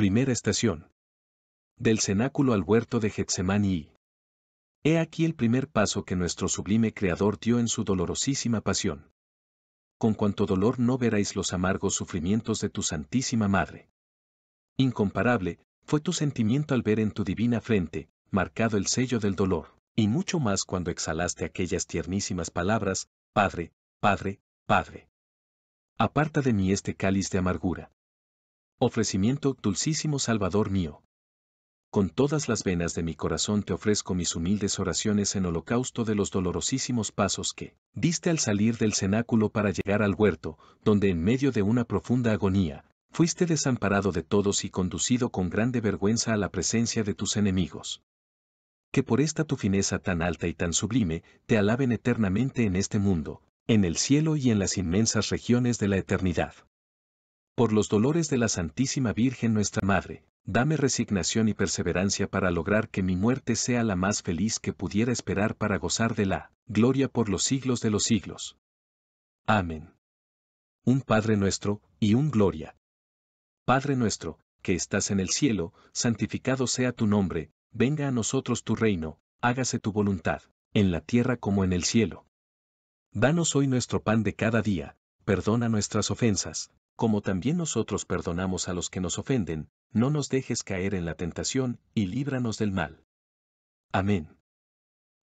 Primera estación. Del cenáculo al huerto de Getsemaní. He aquí el primer paso que nuestro sublime Creador dio en su dolorosísima pasión. Con cuanto dolor no veráis los amargos sufrimientos de tu Santísima Madre. Incomparable fue tu sentimiento al ver en tu divina frente, marcado el sello del dolor, y mucho más cuando exhalaste aquellas tiernísimas palabras, Padre, Padre, Padre. Aparta de mí este cáliz de amargura. Ofrecimiento dulcísimo Salvador mío. Con todas las venas de mi corazón te ofrezco mis humildes oraciones en holocausto de los dolorosísimos pasos que diste al salir del cenáculo para llegar al huerto, donde en medio de una profunda agonía, fuiste desamparado de todos y conducido con grande vergüenza a la presencia de tus enemigos. Que por esta tu fineza tan alta y tan sublime, te alaben eternamente en este mundo, en el cielo y en las inmensas regiones de la eternidad por los dolores de la Santísima Virgen nuestra Madre, dame resignación y perseverancia para lograr que mi muerte sea la más feliz que pudiera esperar para gozar de la gloria por los siglos de los siglos. Amén. Un Padre nuestro, y un Gloria. Padre nuestro, que estás en el cielo, santificado sea tu nombre, venga a nosotros tu reino, hágase tu voluntad, en la tierra como en el cielo. Danos hoy nuestro pan de cada día, perdona nuestras ofensas, como también nosotros perdonamos a los que nos ofenden, no nos dejes caer en la tentación, y líbranos del mal. Amén.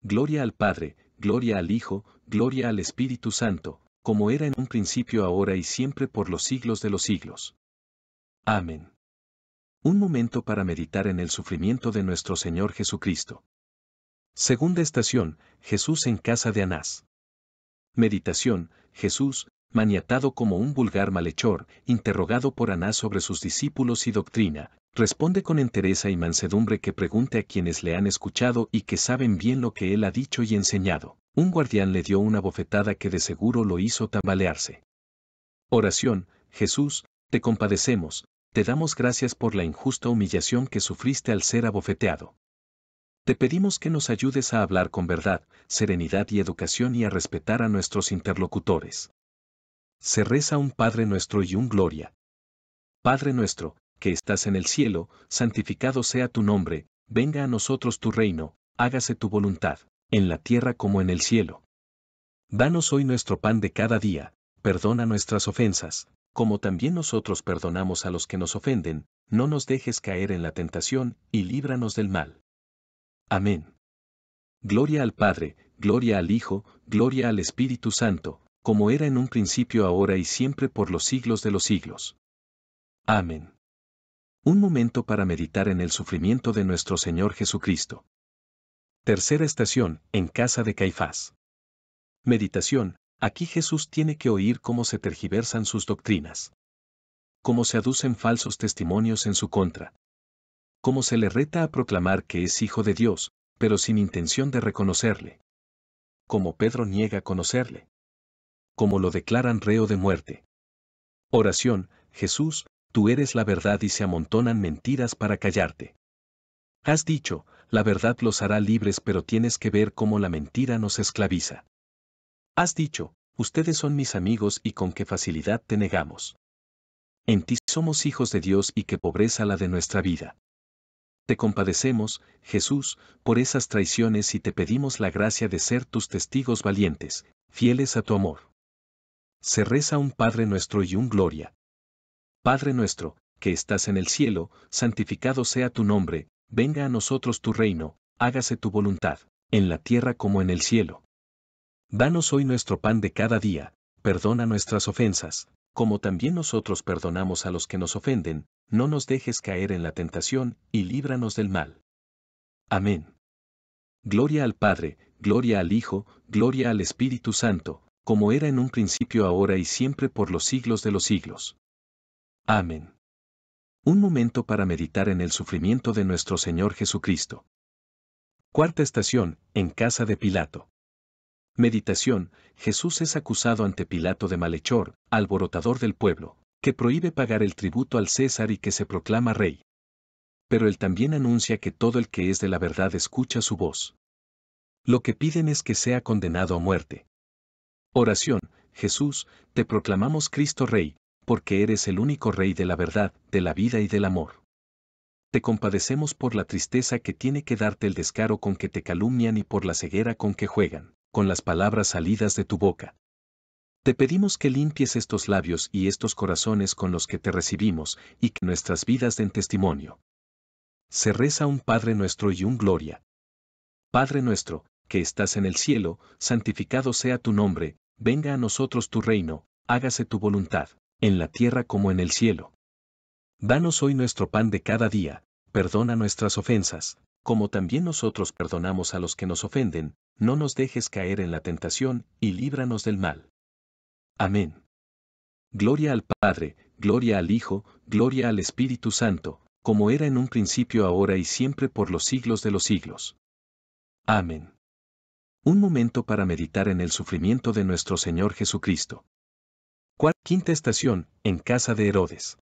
Gloria al Padre, gloria al Hijo, gloria al Espíritu Santo, como era en un principio ahora y siempre por los siglos de los siglos. Amén. Un momento para meditar en el sufrimiento de nuestro Señor Jesucristo. Segunda estación, Jesús en casa de Anás. Meditación, Jesús, maniatado como un vulgar malhechor, interrogado por Anás sobre sus discípulos y doctrina, responde con entereza y mansedumbre que pregunte a quienes le han escuchado y que saben bien lo que él ha dicho y enseñado. Un guardián le dio una bofetada que de seguro lo hizo tambalearse. Oración, Jesús, te compadecemos, te damos gracias por la injusta humillación que sufriste al ser abofeteado. Te pedimos que nos ayudes a hablar con verdad, serenidad y educación y a respetar a nuestros interlocutores se reza un Padre nuestro y un Gloria. Padre nuestro, que estás en el cielo, santificado sea tu nombre, venga a nosotros tu reino, hágase tu voluntad, en la tierra como en el cielo. Danos hoy nuestro pan de cada día, perdona nuestras ofensas, como también nosotros perdonamos a los que nos ofenden, no nos dejes caer en la tentación, y líbranos del mal. Amén. Gloria al Padre, gloria al Hijo, gloria al Espíritu Santo como era en un principio ahora y siempre por los siglos de los siglos. Amén. Un momento para meditar en el sufrimiento de nuestro Señor Jesucristo. Tercera estación, en casa de Caifás. Meditación, aquí Jesús tiene que oír cómo se tergiversan sus doctrinas. Cómo se aducen falsos testimonios en su contra. Cómo se le reta a proclamar que es hijo de Dios, pero sin intención de reconocerle. cómo Pedro niega conocerle como lo declaran reo de muerte. Oración, Jesús, tú eres la verdad y se amontonan mentiras para callarte. Has dicho, la verdad los hará libres pero tienes que ver cómo la mentira nos esclaviza. Has dicho, ustedes son mis amigos y con qué facilidad te negamos. En ti somos hijos de Dios y qué pobreza la de nuestra vida. Te compadecemos, Jesús, por esas traiciones y te pedimos la gracia de ser tus testigos valientes, fieles a tu amor se reza un Padre nuestro y un Gloria. Padre nuestro, que estás en el cielo, santificado sea tu nombre, venga a nosotros tu reino, hágase tu voluntad, en la tierra como en el cielo. Danos hoy nuestro pan de cada día, perdona nuestras ofensas, como también nosotros perdonamos a los que nos ofenden, no nos dejes caer en la tentación, y líbranos del mal. Amén. Gloria al Padre, gloria al Hijo, gloria al Espíritu Santo como era en un principio ahora y siempre por los siglos de los siglos. Amén. Un momento para meditar en el sufrimiento de nuestro Señor Jesucristo. Cuarta estación, en casa de Pilato. Meditación, Jesús es acusado ante Pilato de malhechor, alborotador del pueblo, que prohíbe pagar el tributo al César y que se proclama rey. Pero él también anuncia que todo el que es de la verdad escucha su voz. Lo que piden es que sea condenado a muerte. Oración, Jesús, te proclamamos Cristo Rey, porque eres el único Rey de la verdad, de la vida y del amor. Te compadecemos por la tristeza que tiene que darte el descaro con que te calumnian y por la ceguera con que juegan, con las palabras salidas de tu boca. Te pedimos que limpies estos labios y estos corazones con los que te recibimos y que nuestras vidas den testimonio. Se reza un Padre nuestro y un Gloria. Padre nuestro, que estás en el cielo, santificado sea tu nombre, venga a nosotros tu reino, hágase tu voluntad, en la tierra como en el cielo. Danos hoy nuestro pan de cada día, perdona nuestras ofensas, como también nosotros perdonamos a los que nos ofenden, no nos dejes caer en la tentación, y líbranos del mal. Amén. Gloria al Padre, gloria al Hijo, gloria al Espíritu Santo, como era en un principio ahora y siempre por los siglos de los siglos. Amén. Un momento para meditar en el sufrimiento de nuestro Señor Jesucristo. Quinta estación, en casa de Herodes.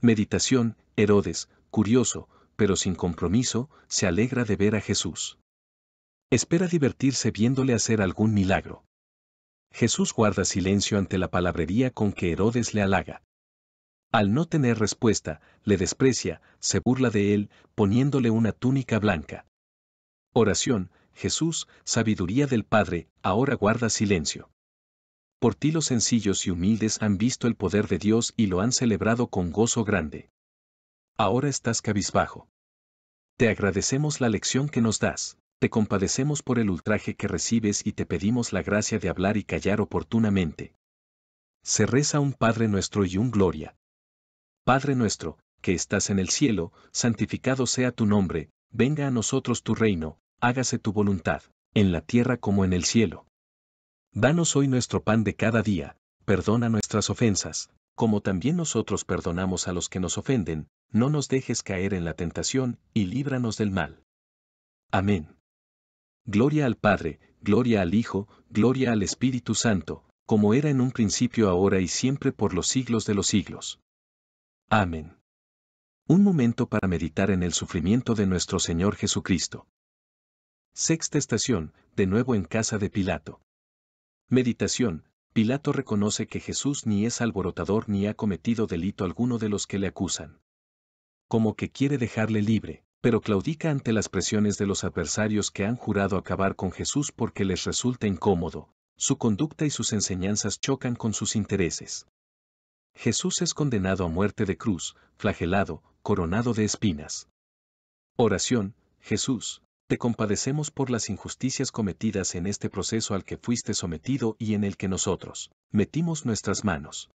Meditación, Herodes, curioso, pero sin compromiso, se alegra de ver a Jesús. Espera divertirse viéndole hacer algún milagro. Jesús guarda silencio ante la palabrería con que Herodes le halaga. Al no tener respuesta, le desprecia, se burla de él, poniéndole una túnica blanca. Oración, Jesús, sabiduría del Padre, ahora guarda silencio. Por ti los sencillos y humildes han visto el poder de Dios y lo han celebrado con gozo grande. Ahora estás cabizbajo. Te agradecemos la lección que nos das, te compadecemos por el ultraje que recibes y te pedimos la gracia de hablar y callar oportunamente. Se reza un Padre nuestro y un Gloria. Padre nuestro, que estás en el cielo, santificado sea tu nombre, venga a nosotros tu reino, hágase tu voluntad, en la tierra como en el cielo. Danos hoy nuestro pan de cada día, perdona nuestras ofensas, como también nosotros perdonamos a los que nos ofenden, no nos dejes caer en la tentación, y líbranos del mal. Amén. Gloria al Padre, gloria al Hijo, gloria al Espíritu Santo, como era en un principio ahora y siempre por los siglos de los siglos. Amén. Un momento para meditar en el sufrimiento de nuestro Señor Jesucristo. Sexta estación, de nuevo en casa de Pilato. Meditación. Pilato reconoce que Jesús ni es alborotador ni ha cometido delito alguno de los que le acusan. Como que quiere dejarle libre, pero claudica ante las presiones de los adversarios que han jurado acabar con Jesús porque les resulta incómodo, su conducta y sus enseñanzas chocan con sus intereses. Jesús es condenado a muerte de cruz, flagelado, coronado de espinas. Oración, Jesús, te compadecemos por las injusticias cometidas en este proceso al que fuiste sometido y en el que nosotros metimos nuestras manos.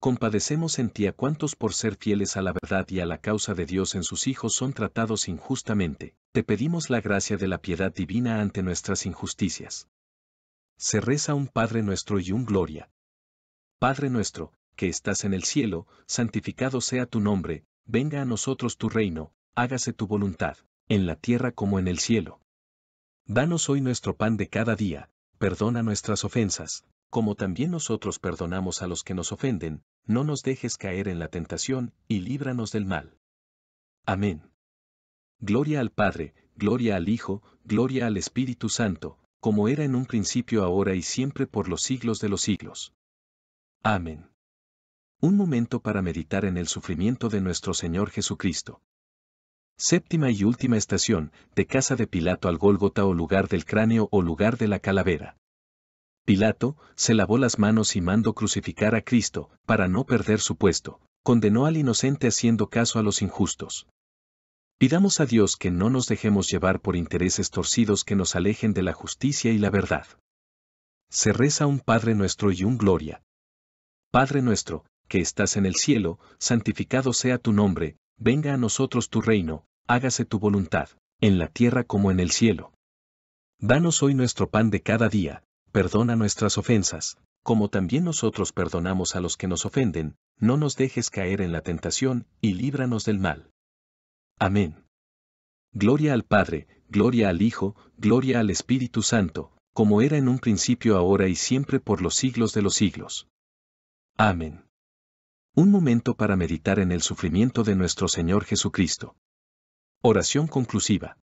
Compadecemos en ti a cuantos por ser fieles a la verdad y a la causa de Dios en sus hijos son tratados injustamente. Te pedimos la gracia de la piedad divina ante nuestras injusticias. Se reza un Padre nuestro y un Gloria. Padre nuestro, que estás en el cielo, santificado sea tu nombre, venga a nosotros tu reino, hágase tu voluntad, en la tierra como en el cielo. Danos hoy nuestro pan de cada día, perdona nuestras ofensas, como también nosotros perdonamos a los que nos ofenden, no nos dejes caer en la tentación, y líbranos del mal. Amén. Gloria al Padre, gloria al Hijo, gloria al Espíritu Santo, como era en un principio ahora y siempre por los siglos de los siglos. Amén un momento para meditar en el sufrimiento de nuestro Señor Jesucristo. Séptima y última estación, de casa de Pilato al Gólgota o lugar del cráneo o lugar de la calavera. Pilato se lavó las manos y mandó crucificar a Cristo, para no perder su puesto, condenó al inocente haciendo caso a los injustos. Pidamos a Dios que no nos dejemos llevar por intereses torcidos que nos alejen de la justicia y la verdad. Se reza un Padre nuestro y un Gloria. Padre nuestro, que estás en el cielo, santificado sea tu nombre, venga a nosotros tu reino, hágase tu voluntad, en la tierra como en el cielo. Danos hoy nuestro pan de cada día, perdona nuestras ofensas, como también nosotros perdonamos a los que nos ofenden, no nos dejes caer en la tentación, y líbranos del mal. Amén. Gloria al Padre, gloria al Hijo, gloria al Espíritu Santo, como era en un principio ahora y siempre por los siglos de los siglos. Amén. Un momento para meditar en el sufrimiento de nuestro Señor Jesucristo. Oración conclusiva.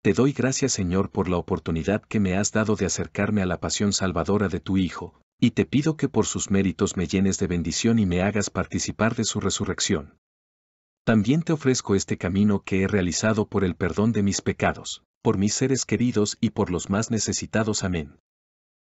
Te doy gracias Señor por la oportunidad que me has dado de acercarme a la pasión salvadora de tu Hijo, y te pido que por sus méritos me llenes de bendición y me hagas participar de su resurrección. También te ofrezco este camino que he realizado por el perdón de mis pecados, por mis seres queridos y por los más necesitados. Amén.